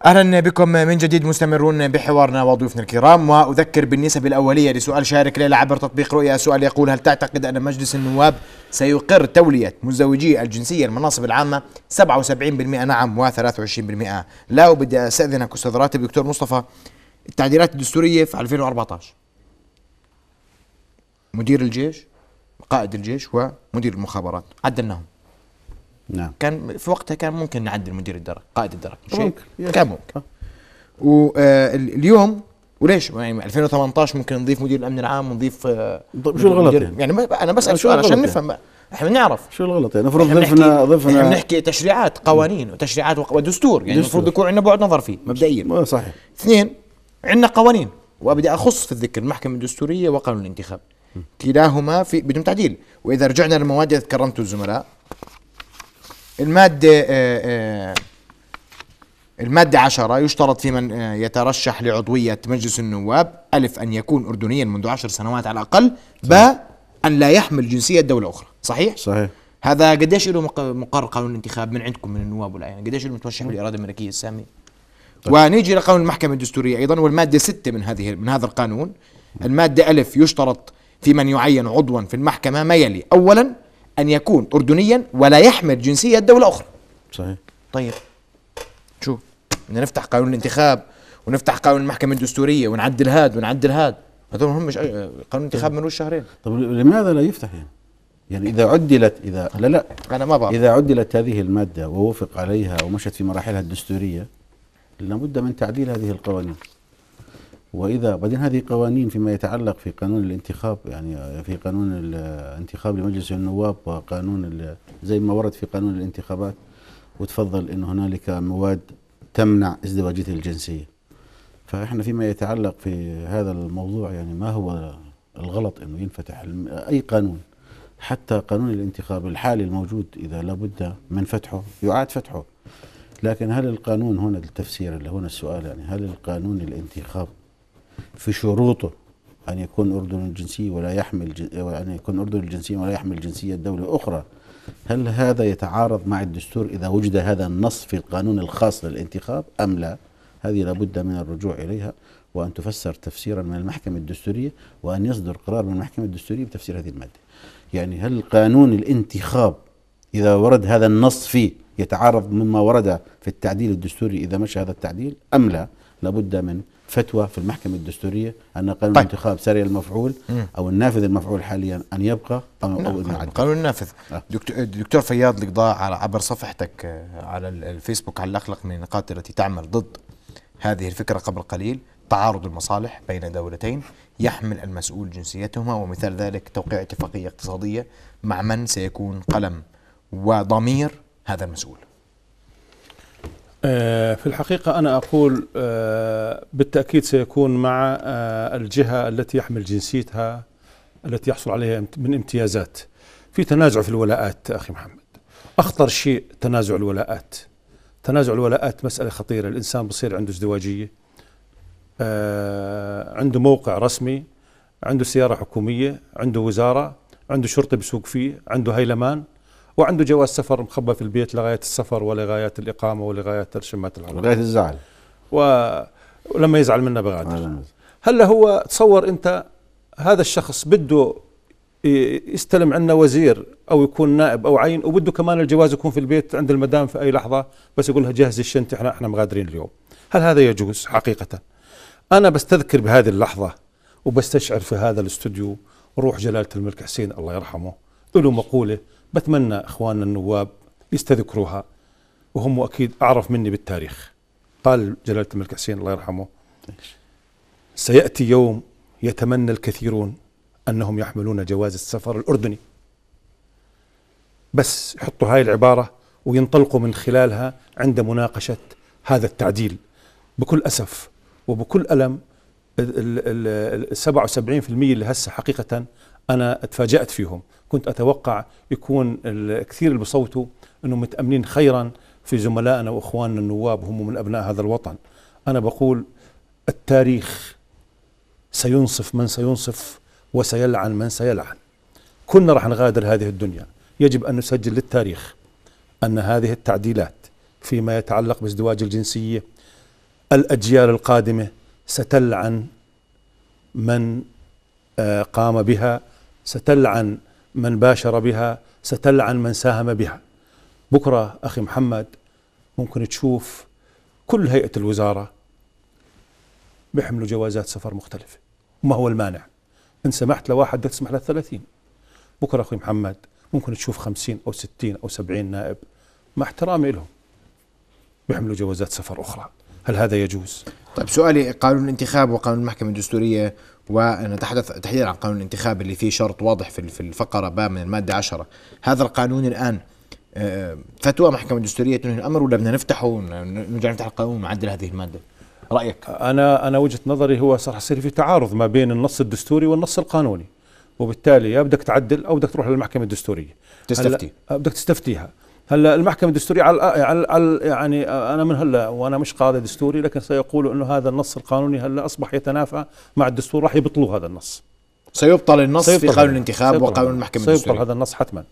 اهلا بكم من جديد مستمرون بحوارنا وضيوفنا الكرام واذكر بالنسب الاوليه لسؤال شارك ليلى عبر تطبيق رؤيا السؤال يقول هل تعتقد ان مجلس النواب سيقر توليه مزدوجي الجنسيه المناصب العامه 77% نعم و23% لا وبدي استاذنك استاذ راتب دكتور مصطفى التعديلات الدستوريه في 2014 مدير الجيش قائد الجيش ومدير المخابرات عدلناهم نعم كان في وقتها كان ممكن نعدل مدير الدرك قائد الدرك ممكن كان ممكن آه. واليوم آه، وليش يعني 2018 ممكن نضيف مدير الامن العام ونضيف آه، طيب يعني؟ يعني يعني؟ شو الغلط يعني, يعني انا بسال سؤال عشان نفهم
احنا نعرف شو الغلط يعني المفروض ضفنا ضفنا احنا بنحكي
تشريعات قوانين وتشريعات ودستور يعني المفروض يكون عندنا بعد نظر فيه مبدئيا صحيح اثنين عندنا قوانين وبدي اخص في الذكر المحكمه الدستوريه وقانون الانتخاب كلاهما في بدون تعديل واذا رجعنا للمواد اللي تكرمتوا الزملاء المادة آه، آه، المادة عشرة يشترط في من آه، يترشح لعضوية مجلس النواب ألف أن يكون أردنيا منذ عشر سنوات على الأقل ب أن لا يحمل جنسية دولة أخرى صحيح؟ صحيح هذا قديش له مقر قانون الانتخاب من عندكم من النواب ولا يعني قديش له متوشح بالإرادة الملكية السامية طيب. ونيجي لقانون المحكمة الدستورية أيضا والمادة ستة من هذه من هذا القانون المادة ألف يشترط في من يعين عضوا في المحكمة ما يلي أولا ان يكون اردنيا ولا يحمل جنسيه دوله اخرى صحيح طيب شو بدنا نفتح قانون الانتخاب ونفتح قانون المحكمه الدستوريه
ونعدل هاد ونعدل هاد هذول هم مش قانون الانتخاب طيب. من شهرين طب لماذا لا يفتح يعني يعني اذا عدلت اذا لا لا انا ما بعرف اذا عدلت هذه الماده ووافق عليها ومشت في مراحلها الدستوريه لابد من تعديل هذه القوانين واذا بعدين هذه قوانين فيما يتعلق في قانون الانتخاب يعني في قانون الانتخاب لمجلس النواب وقانون زي ما ورد في قانون الانتخابات وتفضل انه هنالك مواد تمنع ازدواجيه الجنسيه فاحنا فيما يتعلق في هذا الموضوع يعني ما هو الغلط انه ينفتح اي قانون حتى قانون الانتخاب الحالي الموجود اذا لابد من فتحه يعاد فتحه لكن هل القانون هنا التفسير اللي هنا السؤال يعني هل القانون الانتخاب في شروطه أن يكون أردن الجنسية ولا يحمل أن يكون أردن الجنسية ولا يحمل جنسية دولة أخرى هل هذا يتعارض مع الدستور إذا وجد هذا النص في القانون الخاص للانتخاب أم لا هذه لابد من الرجوع إليها وأن تفسر تفسيرا من المحكمة الدستورية وأن يصدر قرار من المحكمة الدستورية بتفسير هذه المادة يعني هل قانون الانتخاب إذا ورد هذا النص فيه يتعارض مما ورد في التعديل الدستوري إذا مشى هذا التعديل أم لا لابد من فتوى في المحكمة الدستورية أن قانون طيب. الانتخاب سري المفعول مم. أو النافذ المفعول حاليا أن يبقى أو, نعم. أو نعم. قانون النافذ آه. دكتور, فياض القضاء على عبر صفحتك آه، على
الفيسبوك على لك من النقاط التي تعمل ضد هذه الفكرة قبل قليل تعارض المصالح بين دولتين يحمل المسؤول جنسيتهما ومثال ذلك توقيع اتفاقية اقتصادية مع من سيكون قلم وضمير هذا المسؤول
آه، في الحقيقة أنا أقول آه، بالتأكيد سيكون مع آه، الجهة التي يحمل جنسيتها التي يحصل عليها من امتيازات في تنازع في الولاءات أخي محمد أخطر شيء تنازع الولاءات تنازع الولاءات مسألة خطيرة الإنسان بصير عنده ازدواجية عنده موقع رسمي عنده سيارة حكومية عنده وزارة عنده شرطي بسوق فيه عنده هيلمان وعنده جواز سفر مخبى في البيت لغايه السفر ولغايه الاقامه ولغايه ترشمات العمل لغايه الزعل و... ولما يزعل منا بغادر هلا هو تصور انت هذا الشخص بده يستلم عنا وزير او يكون نائب او عين وبده كمان الجواز يكون في البيت عند المدام في اي لحظه بس يقول لها جهزي الشنطه احنا احنا مغادرين اليوم هل هذا يجوز حقيقه انا بستذكر بهذه اللحظه وبستشعر في هذا الاستوديو روح جلاله الملك حسين الله يرحمه له مقوله بتمنى اخواننا النواب يستذكروها وهم اكيد اعرف مني بالتاريخ قال جلاله الملك حسين الله يرحمه سياتي يوم يتمنى الكثيرون انهم يحملون جواز السفر الاردني بس يحطوا هاي العباره وينطلقوا من خلالها عند مناقشه هذا التعديل بكل اسف وبكل الم ال 77% اللي هسه حقيقه انا اتفاجات فيهم كنت اتوقع يكون الكثير اللي بصوتوا انهم متاملين خيرا في زملائنا واخواننا النواب هم من ابناء هذا الوطن انا بقول التاريخ سينصف من سينصف وسيلعن من سيلعن كنا راح نغادر هذه الدنيا يجب ان نسجل للتاريخ ان هذه التعديلات فيما يتعلق بازدواج الجنسيه الاجيال القادمه ستلعن من آه، قام بها ستلعن من باشر بها ستلعن من ساهم بها بكرة أخي محمد ممكن تشوف كل هيئة الوزارة بيحملوا جوازات سفر مختلفة وما هو المانع إن سمحت لواحد بدك تسمح للثلاثين بكرة أخي محمد ممكن تشوف خمسين أو ستين أو سبعين نائب مع احترامي لهم بيحملوا جوازات سفر أخرى هل هذا يجوز؟ طيب سؤالي قانون الانتخاب وقانون
المحكمة الدستورية ونتحدث تحديدا عن قانون الانتخاب اللي فيه شرط واضح في الفقرة باء من المادة 10 هذا القانون الآن آه، فتوى محكمة دستورية تنهي الأمر ولا
بدنا نفتحه نرجع نفتح القانون ونعدل هذه المادة رأيك أنا أنا وجهة نظري هو صراحه يصير في تعارض ما بين النص الدستوري والنص القانوني وبالتالي يا بدك تعدل أو بدك تروح للمحكمة الدستورية تستفتي بدك تستفتيها هلا المحكمه الدستوريه على, على, يعني انا من هلا وانا مش قاضي دستوري لكن سيقولوا انه هذا النص القانوني هلا اصبح يتنافى مع الدستور راح يبطلوا هذا النص سيبطل النص سيبطل في قانون الانتخاب وقانون المحكمه الدستوريه سيبطل هذا النص حتما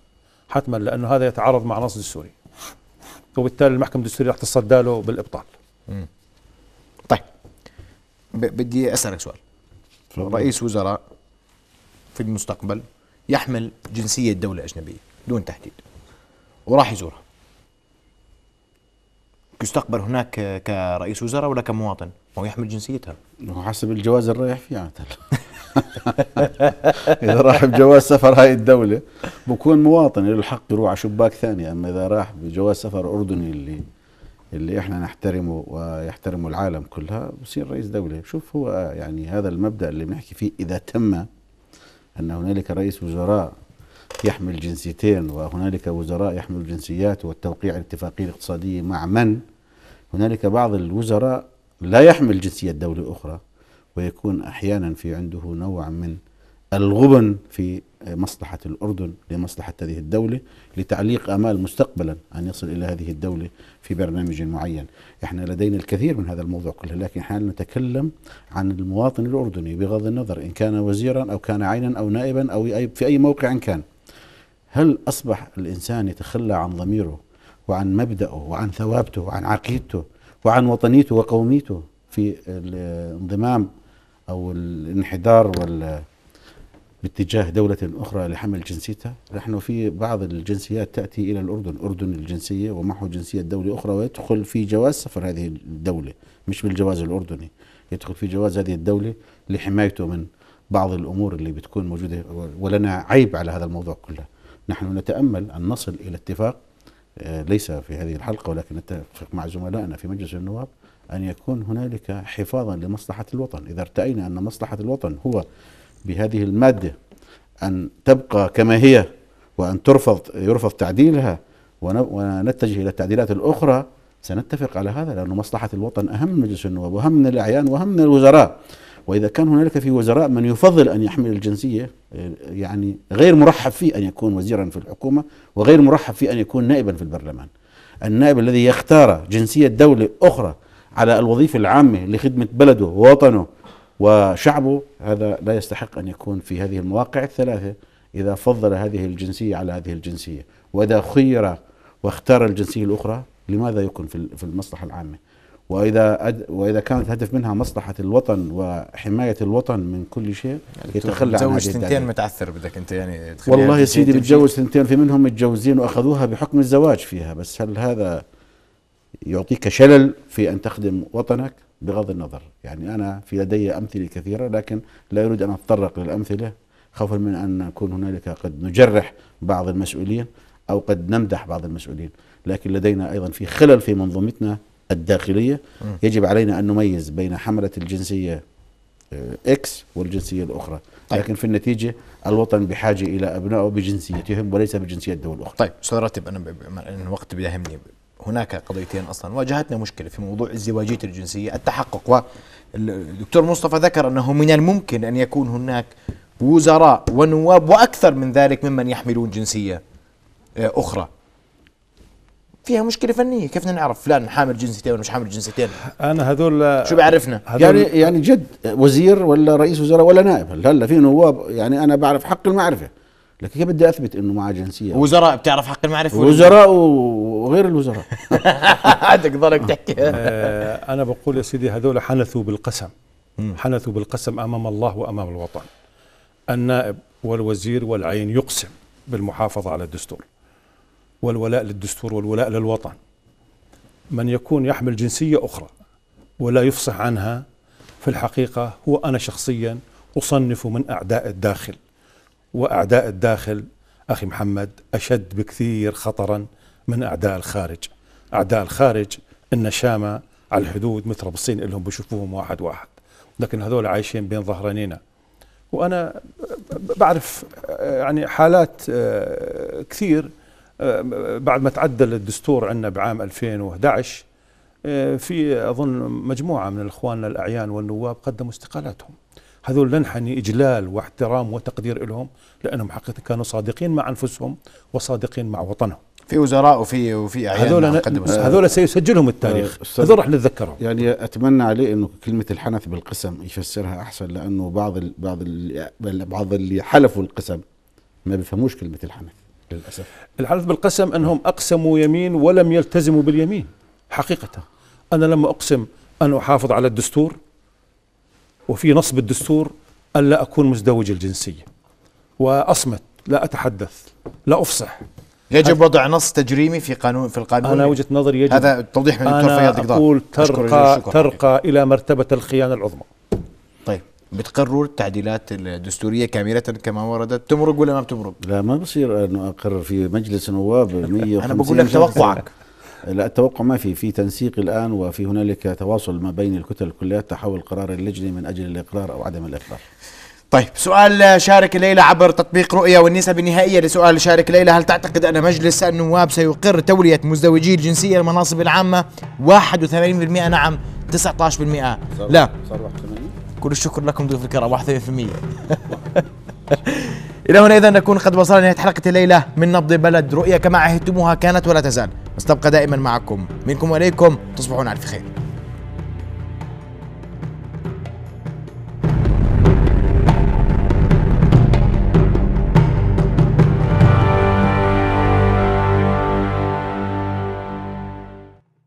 حتما لانه هذا يتعارض مع نص دستوري وبالتالي المحكمه الدستوريه راح تتصدى له بالابطال مم. طيب
بدي اسالك سؤال رئيس وزراء في المستقبل يحمل جنسيه دوله اجنبيه دون تحديد وراح يزورها يستقبل هناك كرئيس وزراء ولا كمواطن هو يحمل جنسيتها هو حسب
الجواز اللي رايح فيه اذا راح بجواز سفر هاي الدوله بكون مواطن له الحق يروح على شباك ثاني اما اذا راح بجواز سفر اردني اللي اللي احنا نحترمه ويحترمه العالم كلها بصير رئيس دوله شوف هو يعني هذا المبدا اللي بنحكي فيه اذا تم ان هنالك رئيس وزراء يحمل جنسيتين وهنالك وزراء يحملوا جنسيات والتوقيع الاتفاقية الاقتصادية مع من هنالك بعض الوزراء لا يحمل جنسية دولة أخرى ويكون أحيانا في عنده نوع من الغبن في مصلحة الأردن لمصلحة هذه الدولة لتعليق أمال مستقبلا أن يصل إلى هذه الدولة في برنامج معين إحنا لدينا الكثير من هذا الموضوع كله لكن حال نتكلم عن المواطن الأردني بغض النظر إن كان وزيرا أو كان عينا أو نائبا أو في أي موقع كان هل أصبح الإنسان يتخلى عن ضميره وعن مبدأه وعن ثوابته وعن عقيدته وعن وطنيته وقوميته في الانضمام أو الانحدار وال باتجاه دولة أخرى لحمل جنسيتها نحن في بعض الجنسيات تأتي إلى الأردن أردن الجنسية ومعه جنسية دولة أخرى ويدخل في جواز سفر هذه الدولة مش بالجواز الأردني يدخل في جواز هذه الدولة لحمايته من بعض الأمور اللي بتكون موجودة ولنا عيب على هذا الموضوع كله نحن نتأمل أن نصل إلى اتفاق آه، ليس في هذه الحلقة ولكن نتفق مع زملائنا في مجلس النواب أن يكون هنالك حفاظا لمصلحة الوطن إذا ارتأينا أن مصلحة الوطن هو بهذه المادة أن تبقى كما هي وأن ترفض يرفض تعديلها ونتجه إلى التعديلات الأخرى سنتفق على هذا لأن مصلحة الوطن أهم من مجلس النواب وأهم من الأعيان وأهم من الوزراء وإذا كان هنالك في وزراء من يفضل أن يحمل الجنسية يعني غير مرحب فيه أن يكون وزيرا في الحكومة وغير مرحب فيه أن يكون نائبا في البرلمان النائب الذي يختار جنسية دولة أخرى على الوظيفة العامة لخدمة بلده ووطنه وشعبه هذا لا يستحق أن يكون في هذه المواقع الثلاثة إذا فضل هذه الجنسية على هذه الجنسية وإذا خير واختار الجنسية الأخرى لماذا يكون في المصلحة العامة واذا أد... واذا كان الهدف منها مصلحه الوطن وحمايه الوطن من كل شيء يعني يتخلى عنها بتزوج ثنتين متعثر بدك انت يعني والله يا سيدي بتزوج ثنتين في منهم متجوزين واخذوها بحكم الزواج فيها بس هل هذا يعطيك شلل في ان تخدم وطنك بغض النظر يعني انا في لدي امثله كثيره لكن لا اريد ان اتطرق للامثله خوفا من ان نكون هنالك قد نجرح بعض المسؤولين او قد نمدح بعض المسؤولين لكن لدينا ايضا في خلل في منظومتنا الداخلية يجب علينا أن نميز بين حملة الجنسية إكس آه، والجنسية الأخرى طيب. لكن في النتيجة الوطن بحاجة إلى أبنائه بجنسيتهم وليس بجنسية الدول الأخرى طيب أستاذ راتب أنا الوقت بيهمني هناك قضيتين
اصلا واجهتنا مشكله في موضوع ازدواجيه الجنسيه التحقق والدكتور مصطفى ذكر انه من الممكن ان يكون هناك وزراء ونواب واكثر من ذلك ممن يحملون جنسيه آه، اخرى فيها مشكله فنيه كيف نعرف فلان حامل جنسيتين ولا مش حامل جنسيتين انا هذول شو بيعرفنا يعني يعني
جد وزير ولا رئيس وزراء ولا نائب هلا في نواب يعني انا بعرف حق المعرفه لكن كيف بدي اثبت انه معه جنسيه وزراء
بتعرف حق المعرفه وزراء وغير الوزراء
ضلك تحكي آه،
انا بقول يا سيدي هذول حنثوا بالقسم حنثوا بالقسم امام الله وامام الوطن النائب والوزير والعين يقسم بالمحافظه على الدستور والولاء للدستور والولاء للوطن من يكون يحمل جنسية أخرى ولا يفصح عنها في الحقيقة هو أنا شخصيا أصنف من أعداء الداخل وأعداء الداخل أخي محمد أشد بكثير خطرا من أعداء الخارج أعداء الخارج النشامة على الحدود اللي لهم بشوفوهم واحد واحد لكن هذول عايشين بين ظهرانينا وأنا بعرف يعني حالات آه، كثير بعد ما تعدل الدستور عندنا بعام 2011 آه، في اظن مجموعه من الاخواننا الاعيان والنواب قدموا استقالاتهم هذول لنحني اجلال واحترام وتقدير لهم لانهم حقيقه كانوا صادقين مع انفسهم وصادقين مع وطنهم في وزراء وفي وفي اعيان هذول هذول سيسجلهم التاريخ آه، هذول راح
نتذكرهم يعني اتمنى عليه انه كلمه الحنث بالقسم يفسرها
احسن لانه بعض الـ بعض الـ بعض اللي حلفوا القسم ما بيفهموش كلمه الحنث للاسف الحدث بالقسم انهم اقسموا يمين ولم يلتزموا باليمين حقيقه انا لما اقسم ان احافظ على الدستور وفي نص بالدستور الا اكون مزدوج الجنسيه واصمت لا اتحدث لا افصح يجب
وضع نص تجريمي في قانون
في القانون انا وجهه نظري يجب هذا توضيح من الدكتور فياض اقول ترقى ترقى الى مرتبه الخيانه العظمى طيب
بتقرر التعديلات الدستوريه كامله كما وردت تمرق ولا ما بتمرق؟
لا ما بصير انه اقرر في مجلس نواب 150 انا بقول لك توقعك لا التوقع ما في في تنسيق الان وفي هنالك تواصل ما بين الكتل الكليات تحول قرار اللجنه من اجل الاقرار او عدم الاقرار طيب سؤال شارك ليلى عبر تطبيق رؤية والنسب النهائية
لسؤال شارك ليلى هل تعتقد أن مجلس النواب سيقر تولية مزدوجي الجنسية المناصب العامة 81% نعم 19% لا صار كل الشكر لكم ضيوف الكرام 31% إلى هنا إذا نكون قد وصلنا نهاية حلقة الليلة من نبض بلد رؤية كما عهدتموها كانت ولا تزال نستبقى دائما معكم منكم وإليكم تصبحون على خير